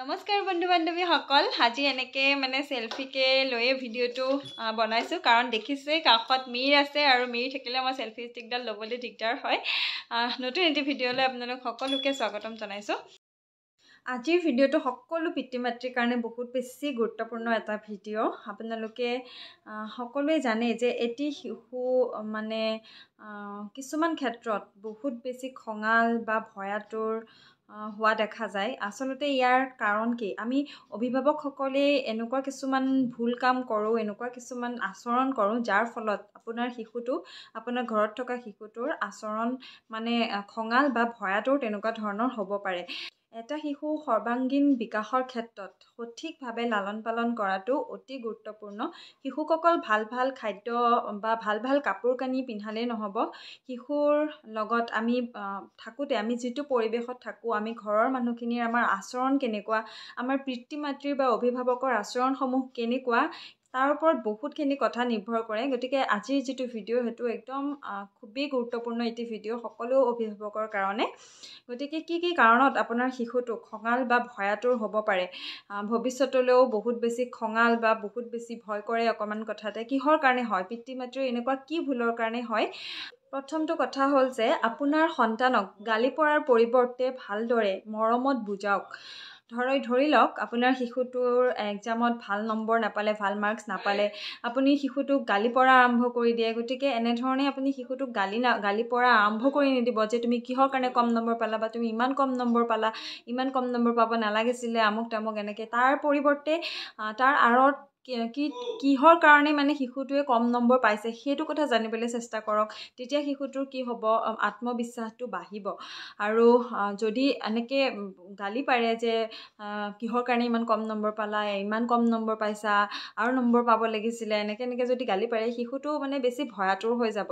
নমস্কাৰ বন্ধু বান্ধৱীসকল আজি এনেকৈ মানে চেলফিকে লৈয়ে ভিডিঅ'টো বনাইছোঁ কাৰণ দেখিছে কাষত মিৰ আছে আৰু মিৰ থাকিলে মই চেলফি ষ্টিকডাল ল'বলৈ দিগদাৰ হয় নতুন এটি ভিডিঅ'লৈ আপোনালোক সকলোকে স্বাগতম জনাইছোঁ আজিৰ ভিডিঅ'টো সকলো পিতৃ মাতৃৰ কাৰণে বহুত বেছি গুৰুত্বপূৰ্ণ এটা ভিডিঅ' আপোনালোকে সকলোৱে জানে যে এটি শিশু মানে কিছুমান ক্ষেত্ৰত বহুত বেছি খঙাল বা ভয়াতুৰ হোৱা দেখা যায় আচলতে ইয়াৰ কাৰণ কি আমি অভিভাৱকসকলে এনেকুৱা কিছুমান ভুল কাম কৰোঁ এনেকুৱা কিছুমান আচৰণ কৰোঁ যাৰ ফলত আপোনাৰ শিশুটো আপোনাৰ ঘৰত থকা শিশুটোৰ আচৰণ মানে খঙাল বা ভয়াটোৰ তেনেকুৱা ধৰণৰ হ'ব পাৰে এটা শিশু সৰ্বাংগীন বিকাশৰ ক্ষেত্ৰত সঠিকভাৱে লালন পালন কৰাটো অতি গুৰুত্বপূৰ্ণ শিশুসকল ভাল ভাল খাদ্য বা ভাল ভাল কাপোৰ কানি পিন্ধালেই নহ'ব শিশুৰ লগত আমি থাকোঁতে আমি যিটো পৰিৱেশত থাকোঁ আমি ঘৰৰ মানুহখিনিৰ আমাৰ আচৰণ কেনেকুৱা আমাৰ পিতৃ মাতৃ বা অভিভাৱকৰ আচৰণসমূহ কেনেকুৱা তাৰ ওপৰত বহুতখিনি কথা নিৰ্ভৰ কৰে গতিকে আজিৰ যিটো ভিডিঅ' সেইটো একদম খুবেই গুৰুত্বপূৰ্ণ এটি ভিডিঅ' সকলো অভিভাৱকৰ কাৰণে গতিকে কি কি কাৰণত আপোনাৰ শিশুটোক খঙাল বা ভয়াতুৰ হ'ব পাৰে ভৱিষ্যতলৈও বহুত বেছি খঙাল বা বহুত বেছি ভয় কৰে অকণমান কথাতে কিহৰ কাৰণে হয় পিতৃ মাতৃৰ এনেকুৱা কি ভুলৰ কাৰণে হয় প্ৰথমটো কথা হ'ল যে আপোনাৰ সন্তানক গালি পৰাৰ পৰিৱৰ্তে ভালদৰে মৰমত বুজাওক ধৰি ধৰি লওক আপোনাৰ শিশুটোৰ এক্সামত ভাল নম্বৰ নাপালে ভাল মাৰ্কছ নাপালে আপুনি শিশুটোক গালি পৰা আৰম্ভ কৰি দিয়ে গতিকে এনেধৰণে আপুনি শিশুটোক গালি না গালি পৰা আৰম্ভ কৰি নিদিব যে তুমি কিহৰ কাৰণে কম নম্বৰ পালা বা তুমি ইমান কম নম্বৰ পালা ইমান কম নম্বৰ পাব নালাগিছিলে আমুক তামুক এনেকৈ তাৰ পৰিৱৰ্তে তাৰ আঁৰত কি কিহৰ কাৰণে মানে শিশুটোৱে কম নম্বৰ পাইছে সেইটো কথা জানিবলৈ চেষ্টা কৰক তেতিয়া শিশুটোৰ কি হ'ব আত্মবিশ্বাসটো বাঢ়িব আৰু যদি এনেকৈ গালি পাৰে যে কিহৰ কাৰণে ইমান কম নম্বৰ পালা ইমান কম নম্বৰ পাইছা আৰু নম্বৰ পাব লাগিছিলে এনেকৈ এনেকৈ যদি গালি পাৰে শিশুটো মানে বেছি ভয়াতুৰ হৈ যাব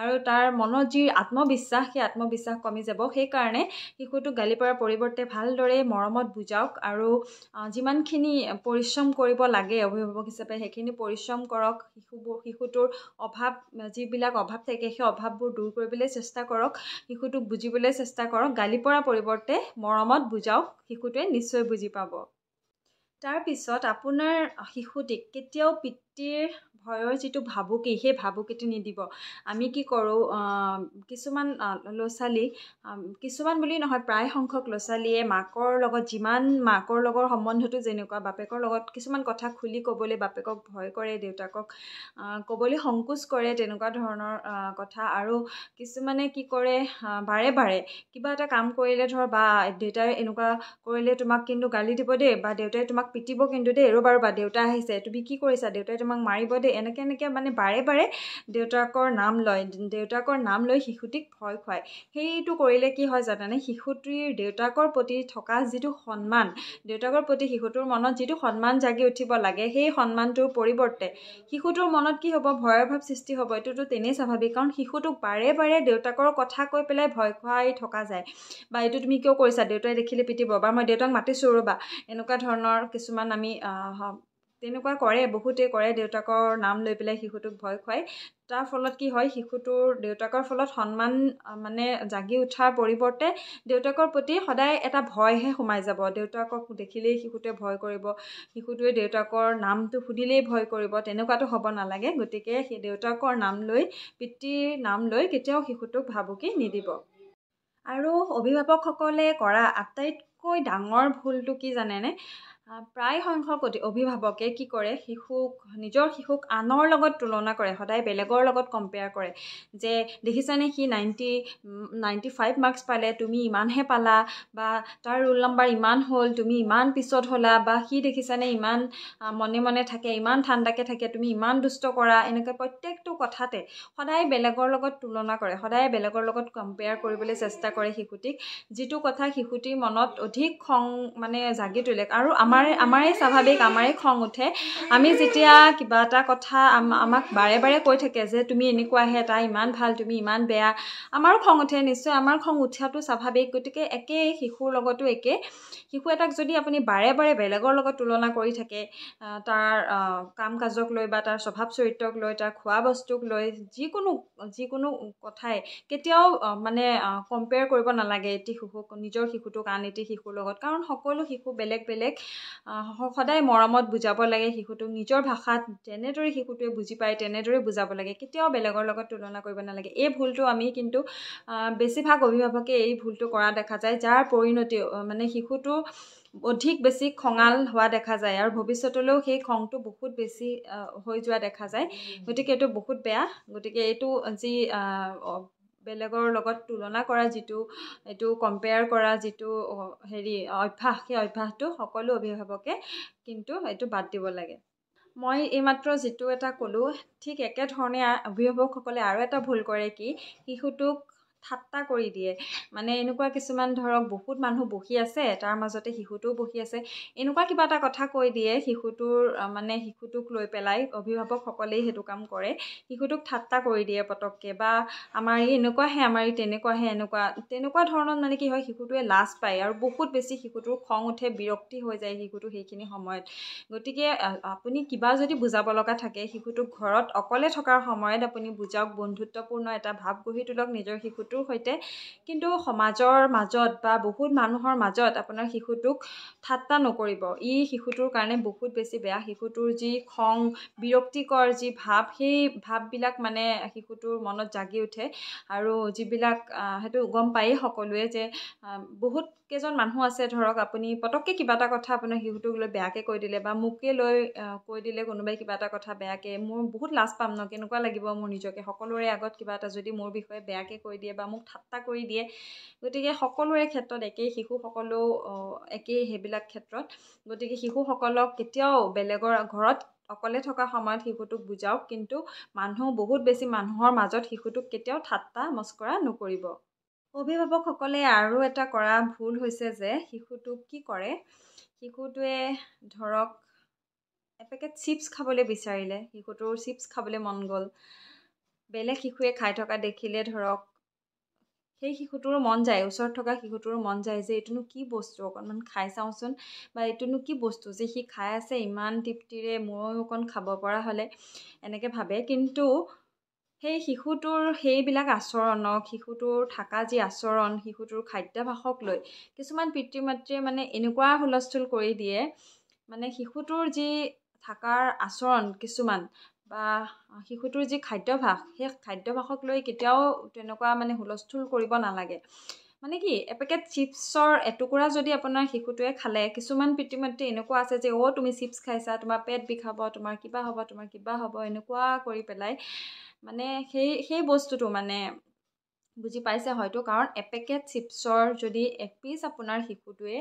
আৰু তাৰ মনত যি আত্মবিশ্বাস সেই আত্মবিশ্বাস কমি যাব সেইকাৰণে শিশুটোক গালি পৰাৰ পৰিৱৰ্তে ভালদৰে মৰমত বুজাওক আৰু যিমানখিনি পৰিশ্ৰম কৰিব লাগে অভিভাৱক অভিভাৱক হিচাপে সেইখিনি পৰিশ্ৰম কৰক শিশুবোৰ শিশুটোৰ অভাৱ যিবিলাক অভাৱ থাকে সেই অভাৱবোৰ দূৰ কৰিবলৈ চেষ্টা কৰক শিশুটোক বুজিবলৈ চেষ্টা কৰক গালি পৰাৰ পৰিৱৰ্তে মৰমত বুজাওক শিশুটোৱে নিশ্চয় বুজি পাব তাৰপিছত আপোনাৰ শিশুটিক কেতিয়াও ভয়তিৰ ভয়ৰ যিটো ভাবুকি সেই ভাবুকিটো নিদিব আমি কি কৰোঁ কিছুমান ল'ৰা ছোৱালী কিছুমান বুলি নহয় প্ৰায় সংখ্যক ল'ৰা ছোৱালীয়ে মাকৰ লগত যিমান মাকৰ লগৰ সম্বন্ধটো যেনেকুৱা বাপেকৰ লগত কিছুমান কথা খুলি ক'বলৈ বাপেকক ভয় কৰে দেউতাকক ক'বলৈ সংকোচ কৰে তেনেকুৱা ধৰণৰ কথা আৰু কিছুমানে কি কৰে বাৰে বাৰে কিবা এটা কাম কৰিলে ধৰ বা দেউতাই এনেকুৱা কৰিলে তোমাক কিন্তু গালি দিব দেই বা দেউতাই তোমাক পিটিব কিন্তু দেই ৰ'বা ৰ'বা দেউতা আহিছে তুমি কি কৰিছা দেউতাই তোমাক মাৰিব দেই এনেকৈ এনেকৈ মানে বাৰে বাৰে দেউতাকৰ নাম লয় দেউতাকৰ নাম লৈ শিশুটিক ভয় খুৱায় সেইটো কৰিলে কি হয় জানানে শিশুটিৰ দেউতাকৰ প্ৰতি থকা যিটো সন্মান দেউতাকৰ প্ৰতি শিশুটোৰ মনত যিটো সন্মান জাগি উঠিব লাগে সেই সন্মানটোৰ পৰিৱৰ্তে শিশুটোৰ মনত কি হ'ব ভয়ৰ ভাৱ সৃষ্টি হ'ব এইটোতো তেনেই স্বাভাৱিক কাৰণ শিশুটোক বাৰে বাৰে দেউতাকৰ কথা কৈ পেলাই ভয় খুৱাই থকা যায় বা এইটো তুমি কিয় কৰিছা দেউতাই দেখিলে পিটিব বা মই দেউতাক মাতিছোঁ ৰ'বা এনেকুৱা ধৰণৰ কিছুমান আমি তেনেকুৱা কৰে বহুতেই কৰে দেউতাকৰ নাম লৈ পেলাই শিশুটোক ভয় খুৱায় তাৰ ফলত কি হয় শিশুটোৰ দেউতাকৰ ফলত সন্মান মানে জাগি উঠাৰ পৰিৱৰ্তে দেউতাকৰ প্ৰতি সদায় এটা ভয়হে সোমাই যাব দেউতাকক দেখিলেই শিশুটোৱে ভয় কৰিব শিশুটোৱে দেউতাকৰ নামটো সুধিলেই ভয় কৰিব তেনেকুৱাটো হ'ব নালাগে গতিকে সেই দেউতাকৰ নাম লৈ পিতৃৰ নাম লৈ কেতিয়াও শিশুটোক ভাবুকি নিদিব আৰু অভিভাৱকসকলে কৰা আটাইতকৈ ডাঙৰ ভুলটো কি জানেনে প্ৰায় সংখ্যক অভিভাৱকে কি কৰে শিশুক নিজৰ শিশুক আনৰ লগত তুলনা কৰে সদায় বেলেগৰ লগত কম্পেয়াৰ কৰে যে দেখিছানে সি নাইণ্টি নাইণ্টি ফাইভ মাৰ্কছ পালে তুমি ইমানহে পালা বা তাৰ ৰোল নাম্বাৰ ইমান হ'ল তুমি ইমান পিছত হ'লা বা সি দেখিছানে ইমান মনে মনে থাকে ইমান ঠাণ্ডাকৈ থাকে তুমি ইমান দুষ্ট কৰা এনেকৈ প্ৰত্যেকটো কথাতে সদায় বেলেগৰ লগত তুলনা কৰে সদায় বেলেগৰ লগত কম্পেয়াৰ কৰিবলৈ চেষ্টা কৰে শিশুটিক যিটো কথা শিশুটিৰ মনত অধিক খং মানে জাগি তোলে আৰু আমাৰ আমাৰ আমাৰেই স্বাভাৱিক আমাৰেই খং উঠে আমি যেতিয়া কিবা এটা কথা আমাক বাৰে বাৰে কৈ থাকে যে তুমি এনেকুৱা এনেকুৱাহে এটা ইমান ভাল তুমি ইমান বেয়া আমাৰো খং উঠে নিশ্চয় আমাৰ খং উঠাটো স্বাভাৱিক গতিকে একেই শিশুৰ লগতো একেই শিশু এটাক যদি আপুনি বাৰে বাৰে বেলেগৰ লগত তুলনা কৰি থাকে তাৰ কাম কাজক লৈ বা তাৰ স্বভাৱ চৰিত্ৰক লৈ তাৰ খোৱা বস্তুক লৈ যিকোনো যিকোনো কথাই কেতিয়াও মানে কম্পেয়াৰ কৰিব নালাগে এটি শিশুক নিজৰ শিশুটোক আন এটি শিশুৰ লগত কাৰণ সকলো শিশু বেলেগ বেলেগ সদায় মৰমত বুজাব লাগে শিশুটোক নিজৰ ভাষাত যেনেদৰে শিশুটোৱে বুজি পায় তেনেদৰে বুজাব লাগে কেতিয়াও বেলেগৰ লগত তুলনা কৰিব নালাগে এই ভুলটো আমি কিন্তু বেছিভাগ অভিভাৱকে এই ভুলটো কৰা দেখা যায় যাৰ পৰিণতি মানে শিশুটো অধিক বেছি খঙাল হোৱা দেখা যায় আৰু ভৱিষ্যতলৈও সেই খংটো বহুত বেছি হৈ যোৱা দেখা যায় গতিকে এইটো বহুত বেয়া গতিকে এইটো যি বেলেগৰ লগত তুলনা কৰা যিটো এইটো কম্পেয়াৰ কৰা যিটো হেৰি অভ্যাস সেই অভ্যাসটো সকলো অভিভাৱকে কিন্তু এইটো বাদ দিব লাগে মই এইমাত্ৰ যিটো এটা ক'লোঁ ঠিক একেধৰণে অভিভাৱকসকলে আৰু এটা ভুল কৰে কি শিশুটোক ঠাট্টা কৰি দিয়ে মানে এনেকুৱা কিছুমান ধৰক বহুত মানুহ বহি আছে তাৰ মাজতে শিশুটোও বহি আছে এনেকুৱা কিবা এটা কথা কৈ দিয়ে শিশুটোৰ মানে শিশুটোক লৈ পেলাই অভিভাৱকসকলেই সেইটো কাম কৰে শিশুটোক ঠাট্টা কৰি দিয়ে পটককৈ বা আমাৰ এনেকুৱাহে আমাৰ তেনেকুৱাহে এনেকুৱা তেনেকুৱা ধৰণত মানে কি হয় শিশুটোৱে লাজ পায় আৰু বহুত বেছি শিশুটোৰ খং উঠে বিৰক্তি হৈ যায় শিশুটো সেইখিনি সময়ত গতিকে আপুনি কিবা যদি বুজাব লগা থাকে শিশুটোক ঘৰত অকলে থকাৰ সময়ত আপুনি বুজাওক বন্ধুত্বপূৰ্ণ এটা ভাৱ গঢ়ি তোলক নিজৰ শিশুটোৰ শিশুটোৰ সৈতে কিন্তু সমাজৰ মাজত বা বহুত মানুহৰ মাজত আপোনাৰ শিশুটোক ঠাট্টা নকৰিব ই শিশুটোৰ কাৰণে বহুত বেছি বেয়া শিশুটোৰ যি খং বিৰক্তিকৰ যি ভাৱ সেই ভাৱবিলাক মানে শিশুটোৰ মনত জাগি উঠে আৰু যিবিলাক সেইটো গম পায়েই সকলোৱে যে বহুত কেইজন মানুহ আছে ধৰক আপুনি পটককৈ কিবা এটা কথা আপোনাৰ শিশুটোক লৈ বেয়াকৈ কৈ দিলে বা মোকে লৈ কৈ দিলে কোনোবাই কিবা এটা কথা বেয়াকৈ মোৰ বহুত লাজ পাম ন কেনেকুৱা লাগিব মোৰ নিজকে সকলোৰে আগত কিবা এটা যদি মোৰ বিষয়ে বেয়াকৈ কৈ দিয়ে বা মোক ঠাট্টা কৰি দিয়ে গতিকে সকলোৰে ক্ষেত্ৰত একেই শিশুসকলেও একেই সেইবিলাক ক্ষেত্ৰত গতিকে শিশুসকলক কেতিয়াও বেলেগৰ ঘৰত অকলে থকা সময়ত শিশুটোক বুজাওক কিন্তু মানুহ বহুত বেছি মানুহৰ মাজত শিশুটোক কেতিয়াও ঠাট্টা মস্কৰা নকৰিব অভিভাৱকসকলে আৰু এটা কৰা ভুল হৈছে যে শিশুটোক কি কৰে শিশুটোৱে ধৰক এপেকেট চিপ্ছ খাবলৈ বিচাৰিলে শিশুটোৰ চিপ্ছ খাবলৈ মন গ'ল বেলেগ শিশুৱে খাই থকা দেখিলে ধৰক সেই শিশুটোৰ মন যায় ওচৰত থকা শিশুটোৰ মন যায় যে এইটোনো কি বস্তু অকণমান খাই চাওঁচোন বা এইটোনো কি বস্তু যে সি খাই আছে ইমান তৃপ্তিৰে মোৰো অকণ খাব পৰা হ'লে এনেকৈ ভাবে কিন্তু সেই শিশুটোৰ সেইবিলাক আচৰণক শিশুটোৰ থকা যি আচৰণ শিশুটোৰ খাদ্যাভাসক লৈ কিছুমান পিতৃ মাতৃয়ে মানে এনেকুৱা হুলস্থুল কৰি দিয়ে মানে শিশুটোৰ যি থকাৰ আচৰণ কিছুমান বা শিশুটোৰ যি খাদ্যভাস সেই খাদ্যভাসক লৈ কেতিয়াও তেনেকুৱা মানে হুলস্থুল কৰিব নালাগে মানে কি এপেকেট চিপ্ছৰ এটুকুৰা যদি আপোনাৰ শিশুটোৱে খালে কিছুমান পিতৃ মাতৃ এনেকুৱা আছে যে অ' তুমি চিপ্ছ খাইছা তোমাৰ পেট বিষাব তোমাৰ কিবা হ'ব তোমাৰ কিবা হ'ব এনেকুৱা কৰি পেলাই মানে সেই সেই বস্তুটো মানে বুজি পাইছে হয়তো কাৰণ এপেকেট চিপ্ছৰ যদি এপিচ আপোনাৰ শিশুটোৱে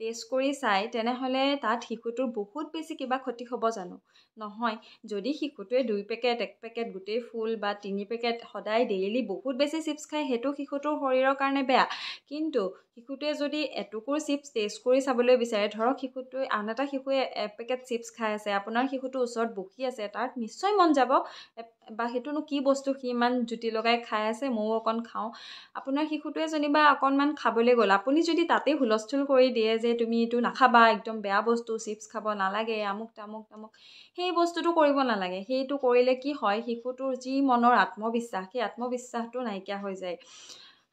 টেষ্ট কৰি চায় তেনেহ'লে তাত শিশুটোৰ বহুত বেছি কিবা ক্ষতি হ'ব জানো নহয় যদি শিশুটোৱে দুই পেকেট এক পেকেট গোটেই ফুল বা তিনি পেকেট সদায় ডেইলি বহুত বেছি চিপ্ছ খায় সেইটো শিশুটোৰ শৰীৰৰ কাৰণে বেয়া কিন্তু শিশুটোৱে যদি এটুকুৰ চিপ্ছ টেষ্ট কৰি চাবলৈ বিচাৰে ধৰক শিশুটোৱে আন এটা শিশুৱে এপেকেট চিপ্ছ খাই আছে আপোনাৰ শিশুটো ওচৰত বহি আছে তাত নিশ্চয় মন যাব বা সেইটোনো কি বস্তু সি ইমান জুতি লগাই খাই আছে ময়ো অকণ খাওঁ আপোনাৰ শিশুটোৱে যেনিবা অকণমান খাবলৈ গ'ল আপুনি যদি তাতেই হুলস্থুল কৰি দিয়ে যে তুমি এইটো নাখাবা একদম বেয়া বস্তু চিপ্ছ খাব নালাগে আমুক তামুক তামুক সেই বস্তুটো কৰিব নালাগে সেইটো কৰিলে কি হয় শিশুটোৰ যি মনৰ আত্মবিশ্বাস সেই আত্মবিশ্বাসটো নাইকিয়া হৈ যায়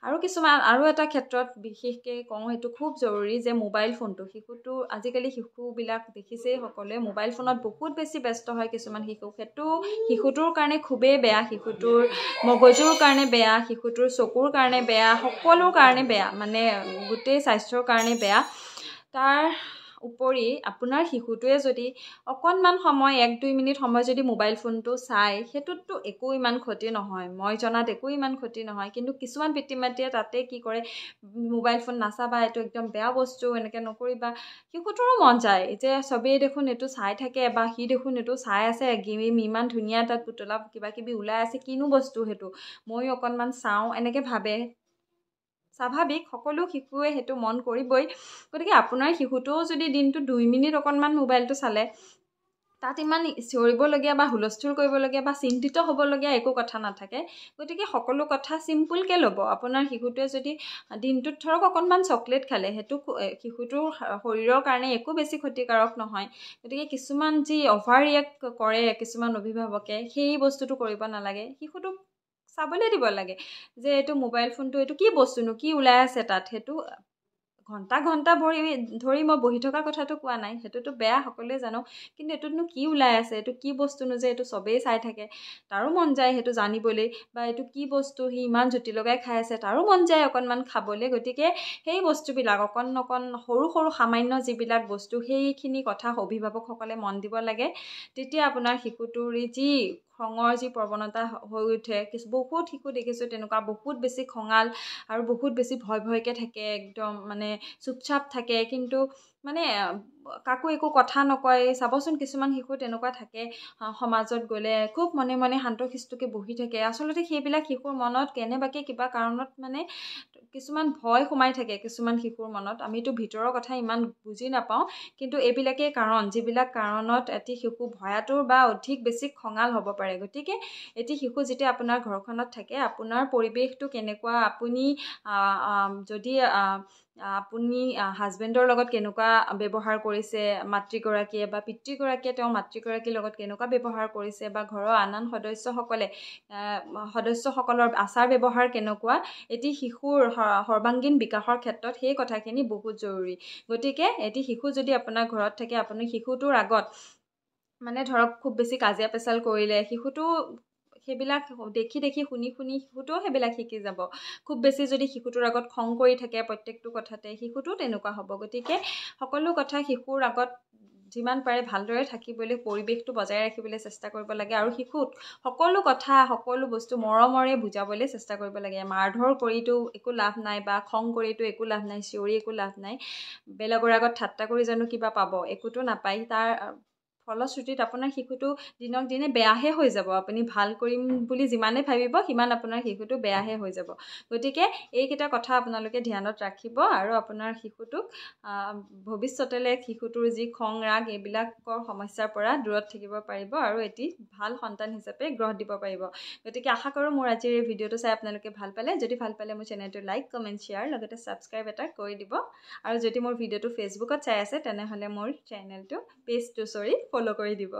আৰু কিছুমান আৰু এটা ক্ষেত্ৰত বিশেষকৈ কওঁ সেইটো খুব জৰুৰী যে মোবাইল ফোনটো শিশুটো আজিকালি শিশুবিলাক দেখিছেই সকলোৱে মোবাইল ফোনত বহুত বেছি ব্যস্ত হয় কিছুমান শিশু সেইটো শিশুটোৰ কাৰণে খুবেই বেয়া শিশুটোৰ মগজুৰ কাৰণে বেয়া শিশুটোৰ চকুৰ কাৰণে বেয়া সকলোৰ কাৰণে বেয়া মানে গোটেই স্বাস্থ্যৰ কাৰণে বেয়া তাৰ উপৰি আপোনাৰ শিশুটোৱে যদি অকণমান সময় এক দুই মিনিট সময় যদি মোবাইল ফোনটো চায় সেইটোততো একো ইমান ক্ষতি নহয় মই জনাত একো ইমান ক্ষতি নহয় কিন্তু কিছুমান পিতৃ মাতৃয়ে তাতে কি কৰে মোবাইল ফোন নাচাবা এইটো একদম বেয়া বস্তু এনেকৈ নকৰিবা শিশুটোৰো মন যায় যে চবেই দেখোন এইটো চাই থাকে বা সি দেখোন এইটো চাই আছে গেম ইমান ধুনীয়া তাত পুতলা কিবা কিবি ওলাই আছে কিনো বস্তু সেইটো ময়ো অকণমান চাওঁ এনেকৈ ভাবে স্বাভাৱিক সকলো শিশুৱে সেইটো মন কৰিবই গতিকে আপোনাৰ শিশুটোও যদি দিনটো দুই মিনিট অকণমান মোবাইলটো চালে তাত ইমান চিঞৰিবলগীয়া বা হুলস্থুল কৰিবলগীয়া বা চিন্তিত হ'বলগীয়া একো কথা নাথাকে গতিকে সকলো কথা চিম্পুলকৈ ল'ব আপোনাৰ শিশুটোৱে যদি দিনটোত ধৰক অকণমান চকলেট খালে সেইটো শিশুটোৰ শৰীৰৰ কাৰণে একো বেছি ক্ষতিকাৰক নহয় গতিকে কিছুমান যি অভাৰ ৰিয়েক্ট কৰে কিছুমান অভিভাৱকে সেই বস্তুটো কৰিব নালাগে শিশুটোক চাবলৈ দিব লাগে যে এইটো মোবাইল ফোনটো এইটো কি বস্তুনো কি ওলাই আছে তাত সেইটো ঘণ্টা ঘণ্টা ভৰি ধৰি মই বহি থকা কথাটো কোৱা নাই সেইটোতো বেয়া সকলোৱে জানো কিন্তু এইটোতনো কি ওলাই আছে এইটো কি বস্তুনো যে এইটো চবেই চাই থাকে তাৰো মন যায় সেইটো জানিবলৈ বা এইটো কি বস্তু সি ইমান জুতি লগাই খাই আছে তাৰো মন যায় অকণমান খাবলৈ গতিকে সেই বস্তুবিলাক অকণ অকণ সৰু সৰু সামান্য যিবিলাক বস্তু সেইখিনি কথা অভিভাৱকসকলে মন দিব লাগে তেতিয়া আপোনাৰ শিশুটোৰ যি খঙৰ যি প্ৰৱণতা হৈ উঠে কিছু বহুত শিশু দেখিছোঁ তেনেকুৱা বহুত বেছি খঙাল আৰু বহুত বেছি ভয় ভয়কৈ থাকে একদম মানে চুপচাপ থাকে কিন্তু মানে কাকো একো কথা নকয় চাবচোন কিছুমান শিশু তেনেকুৱা থাকে সমাজত গ'লে খুব মনে মনে শান্ত সিষ্টকৈ বহি থাকে আচলতে সেইবিলাক শিশুৰ মনত কেনেবাকৈ কিবা কাৰণত মানে কিছুমান ভয় সোমাই থাকে কিছুমান শিশুৰ মনত আমিতো ভিতৰৰ কথা ইমান বুজি নাপাওঁ কিন্তু এইবিলাকেই কাৰণ যিবিলাক কাৰণত এটি শিশু ভয়াতুৰ বা অধিক বেছি খঙাল হ'ব পাৰে গতিকে এটি শিশু যেতিয়া আপোনাৰ ঘৰখনত থাকে আপোনাৰ পৰিৱেশটো কেনেকুৱা আপুনি যদি আপুনি হাজবেণ্ডৰ লগত কেনেকুৱা ব্যৱহাৰ কৰিছে মাতৃগৰাকীয়ে বা পিতৃগৰাকীয়ে তেওঁ মাতৃগৰাকীৰ লগত কেনেকুৱা ব্যৱহাৰ কৰিছে বা ঘৰৰ আন আন সদস্যসকলে সদস্যসকলৰ আচাৰ ব্যৱহাৰ কেনেকুৱা এটি শিশুৰ সৰ্বাংগীন বিকাশৰ ক্ষেত্ৰত সেই কথাখিনি বহুত জৰুৰী গতিকে এটি শিশু যদি আপোনাৰ ঘৰত থাকে আপুনি শিশুটোৰ আগত মানে ধৰক খুব বেছি কাজিয়া পেচাল কৰিলে শিশুটো সেইবিলাক দেখি দেখি শুনি শুনি শিশুটোও সেইবিলাক শিকি যাব খুব বেছি যদি শিশুটোৰ আগত খং কৰি থাকে প্ৰত্যেকটো কথাতে শিশুটো তেনেকুৱা হ'ব গতিকে সকলো কথা শিশুৰ আগত যিমান পাৰে ভালদৰে থাকিবলৈ পৰিৱেশটো বজাই ৰাখিবলৈ চেষ্টা কৰিব লাগে আৰু শিশুত সকলো কথা সকলো বস্তু মৰমৰে বুজাবলৈ চেষ্টা কৰিব লাগে মাৰধৰ কৰিতো একো লাভ নাই বা খং কৰিতো একো লাভ নাই চিঞৰি একো লাভ নাই বেলেগৰ আগত ঠাট্টা কৰি জানো কিবা পাব একোতো নাপায় তাৰ ফলশ্ৰুতিত আপোনাৰ শিশুটো দিনক দিনে বেয়াহে হৈ যাব আপুনি ভাল কৰিম বুলি যিমানে ভাবিব সিমান আপোনাৰ শিশুটো বেয়াহে হৈ যাব গতিকে এইকেইটা কথা আপোনালোকে ধ্যানত ৰাখিব আৰু আপোনাৰ শিশুটোক ভৱিষ্যতলৈ শিশুটোৰ যি খং ৰাগ এইবিলাকৰ সমস্যাৰ পৰা দূৰত থাকিব পাৰিব আৰু এটি ভাল সন্তান হিচাপে গ্ৰহ দিব পাৰিব গতিকে আশা কৰোঁ মোৰ আজিৰ এই ভিডিঅ'টো চাই আপোনালোকে ভাল পালে যদি ভাল পালে মোৰ চেনেলটো লাইক কমেণ্ট শ্বেয়াৰ লগতে ছাবস্ক্ৰাইব এটা কৰি দিব আৰু যদি মোৰ ভিডিঅ'টো ফেচবুকত চাই আছে তেনেহ'লে মোৰ চেনেলটো পেজটো চৰি ফ'ল' কৰি দিব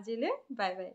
আজিলৈ বাই বাই